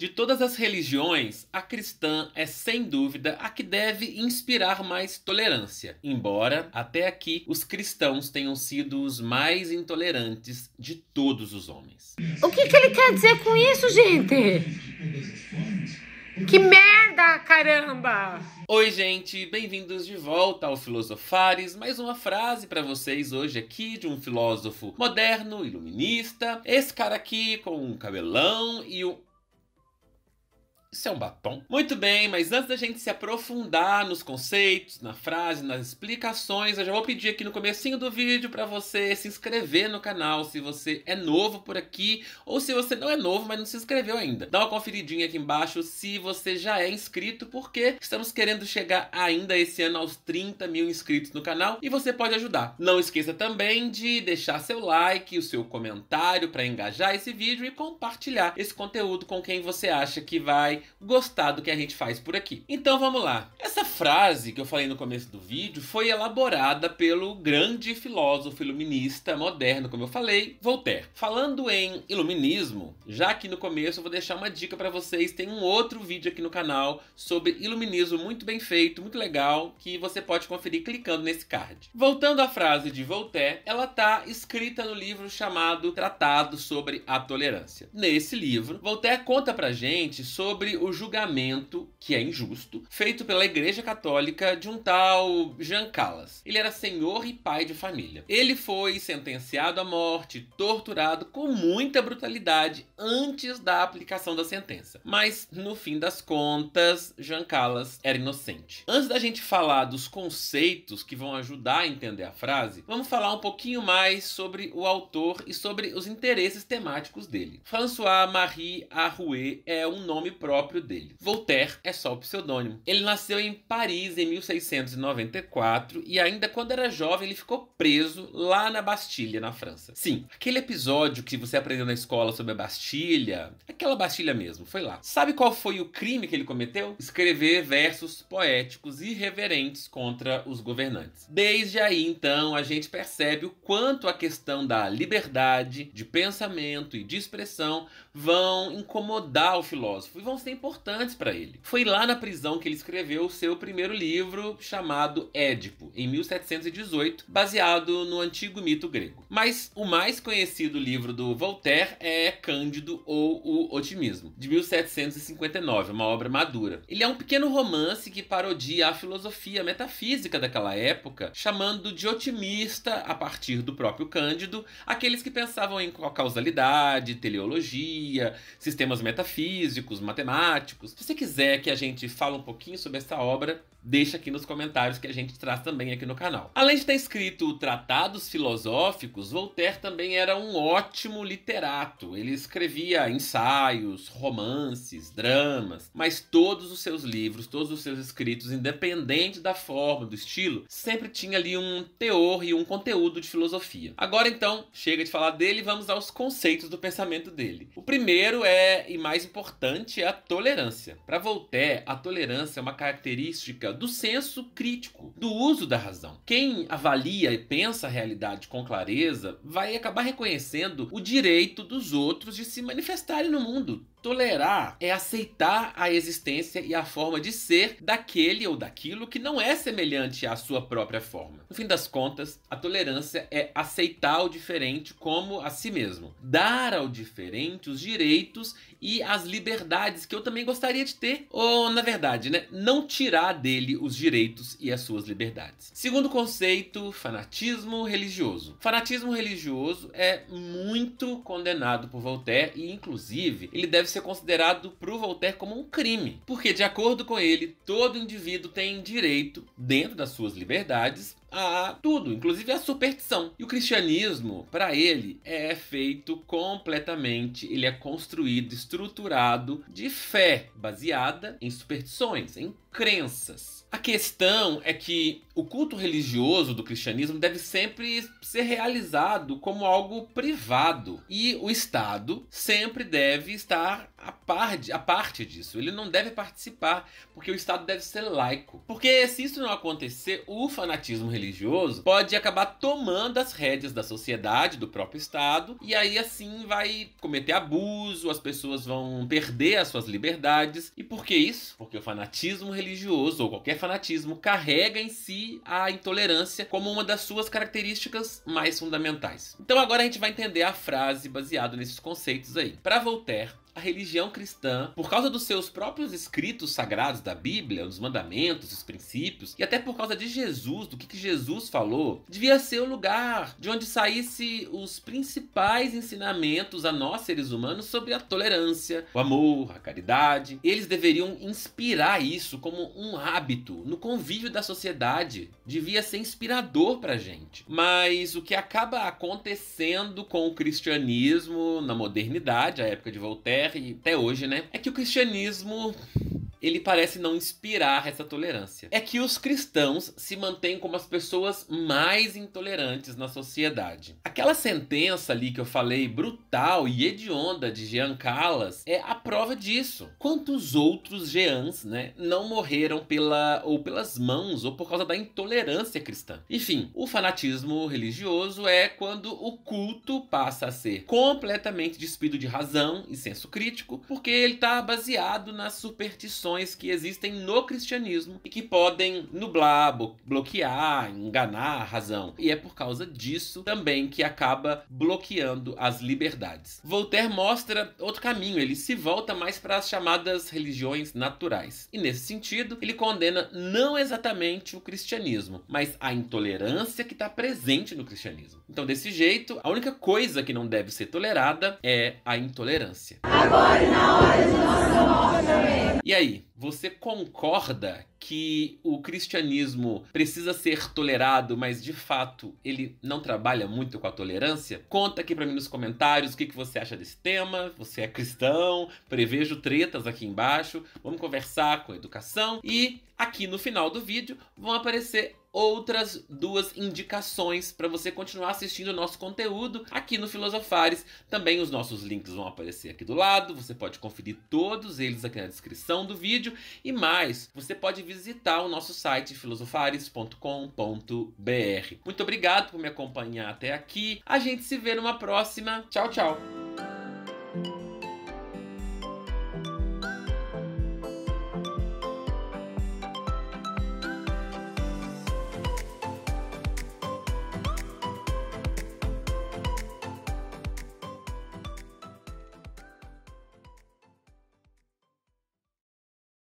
De todas as religiões, a cristã é sem dúvida a que deve inspirar mais tolerância, embora até aqui os cristãos tenham sido os mais intolerantes de todos os homens. O que, que ele quer dizer com isso, gente? Que merda, caramba! Oi, gente, bem-vindos de volta ao Filosofares. Mais uma frase para vocês hoje aqui de um filósofo moderno, iluminista. Esse cara aqui com um cabelão e um isso é um batom? Muito bem, mas antes da gente se aprofundar nos conceitos, na frase, nas explicações, eu já vou pedir aqui no comecinho do vídeo para você se inscrever no canal, se você é novo por aqui, ou se você não é novo, mas não se inscreveu ainda. Dá uma conferidinha aqui embaixo se você já é inscrito, porque estamos querendo chegar ainda esse ano aos 30 mil inscritos no canal e você pode ajudar. Não esqueça também de deixar seu like, o seu comentário para engajar esse vídeo e compartilhar esse conteúdo com quem você acha que vai gostar do que a gente faz por aqui. Então vamos lá. Essa frase que eu falei no começo do vídeo foi elaborada pelo grande filósofo iluminista moderno, como eu falei, Voltaire. Falando em iluminismo, já que no começo eu vou deixar uma dica para vocês, tem um outro vídeo aqui no canal sobre iluminismo muito bem feito, muito legal, que você pode conferir clicando nesse card. Voltando à frase de Voltaire, ela está escrita no livro chamado Tratado sobre a Tolerância. Nesse livro, Voltaire conta pra gente sobre sobre o julgamento, que é injusto, feito pela Igreja Católica de um tal Jean Calas. Ele era senhor e pai de família. Ele foi sentenciado à morte, torturado com muita brutalidade antes da aplicação da sentença. Mas, no fim das contas, Jean Calas era inocente. Antes da gente falar dos conceitos que vão ajudar a entender a frase, vamos falar um pouquinho mais sobre o autor e sobre os interesses temáticos dele. François Marie Arouet é um nome próprio próprio dele. Voltaire é só o pseudônimo. Ele nasceu em Paris em 1694 e ainda quando era jovem ele ficou preso lá na Bastilha, na França. Sim, aquele episódio que você aprendeu na escola sobre a Bastilha, aquela Bastilha mesmo, foi lá. Sabe qual foi o crime que ele cometeu? Escrever versos poéticos irreverentes contra os governantes. Desde aí, então, a gente percebe o quanto a questão da liberdade de pensamento e de expressão vão incomodar o filósofo e vão ser ser importantes para ele. Foi lá na prisão que ele escreveu o seu primeiro livro, chamado Édipo, em 1718, baseado no antigo mito grego. Mas o mais conhecido livro do Voltaire é Cândido ou O Otimismo, de 1759, uma obra madura. Ele é um pequeno romance que parodia a filosofia metafísica daquela época, chamando de otimista, a partir do próprio Cândido, aqueles que pensavam em causalidade, teleologia, sistemas metafísicos, matemática se você quiser que a gente fale um pouquinho sobre essa obra, deixa aqui nos comentários que a gente traz também aqui no canal. Além de ter escrito tratados filosóficos, Voltaire também era um ótimo literato. Ele escrevia ensaios, romances, dramas, mas todos os seus livros, todos os seus escritos, independente da forma, do estilo, sempre tinha ali um teor e um conteúdo de filosofia. Agora então, chega de falar dele, vamos aos conceitos do pensamento dele. O primeiro é e mais importante é a tolerância. Para Voltaire, a tolerância é uma característica do senso crítico, do uso da razão. Quem avalia e pensa a realidade com clareza vai acabar reconhecendo o direito dos outros de se manifestarem no mundo, Tolerar é aceitar a existência e a forma de ser daquele ou daquilo que não é semelhante à sua própria forma. No fim das contas, a tolerância é aceitar o diferente como a si mesmo, dar ao diferente os direitos e as liberdades que eu também gostaria de ter, ou na verdade, né, não tirar dele os direitos e as suas liberdades. Segundo conceito, fanatismo religioso. Fanatismo religioso é muito condenado por Voltaire e, inclusive, ele deve ser considerado pro Voltaire como um crime, porque de acordo com ele, todo indivíduo tem direito, dentro das suas liberdades, a tudo, inclusive a superstição. E o cristianismo, para ele, é feito completamente, ele é construído, estruturado de fé baseada em superstições, em crenças. A questão é que o culto religioso do cristianismo deve sempre ser realizado como algo privado e o Estado sempre deve estar a, a parte disso. Ele não deve participar, porque o Estado deve ser laico. Porque se isso não acontecer, o fanatismo religioso pode acabar tomando as rédeas da sociedade, do próprio Estado, e aí assim vai cometer abuso, as pessoas vão perder as suas liberdades. E por que isso? Porque o fanatismo religioso, ou qualquer fanatismo, carrega em si a intolerância como uma das suas características mais fundamentais. Então agora a gente vai entender a frase baseada nesses conceitos aí. Para Voltaire, a religião cristã, por causa dos seus próprios escritos sagrados da Bíblia, os mandamentos, os princípios, e até por causa de Jesus, do que, que Jesus falou, devia ser o lugar de onde saísse os principais ensinamentos a nós seres humanos sobre a tolerância, o amor, a caridade. Eles deveriam inspirar isso como um hábito no convívio da sociedade, devia ser inspirador pra gente. Mas o que acaba acontecendo com o cristianismo na modernidade, a época de Voltaire, até hoje, né? É que o cristianismo ele parece não inspirar essa tolerância. É que os cristãos se mantêm como as pessoas mais intolerantes na sociedade. Aquela sentença ali que eu falei, brutal e hedionda de Jean Calas, é a prova disso. Quantos outros Jeans, né, não morreram pela ou pelas mãos ou por causa da intolerância cristã? Enfim, o fanatismo religioso é quando o culto passa a ser completamente despido de razão e senso crítico, porque ele está baseado nas superstições tradições que existem no cristianismo e que podem nublar, bloquear, enganar a razão. E é por causa disso também que acaba bloqueando as liberdades. Voltaire mostra outro caminho, ele se volta mais para as chamadas religiões naturais. E nesse sentido, ele condena não exatamente o cristianismo, mas a intolerância que está presente no cristianismo. Então, desse jeito, a única coisa que não deve ser tolerada é a intolerância. Agora, é na hora de nossa morte. E aí? Você concorda que o cristianismo precisa ser tolerado, mas de fato ele não trabalha muito com a tolerância? Conta aqui para mim nos comentários o que, você acha desse tema. Você é cristão? Prevejo tretas aqui embaixo. Vamos conversar com a educação. E aqui no final do vídeo vão aparecer outras duas indicações para você continuar assistindo o nosso conteúdo aqui no Filosofares. Também os nossos links vão aparecer aqui do lado. Você pode conferir todos eles aqui na descrição do vídeo vídeo e mais. Você pode visitar o nosso site filosofares.com.br. Muito obrigado por me acompanhar até aqui. A gente se vê numa próxima. Tchau, tchau.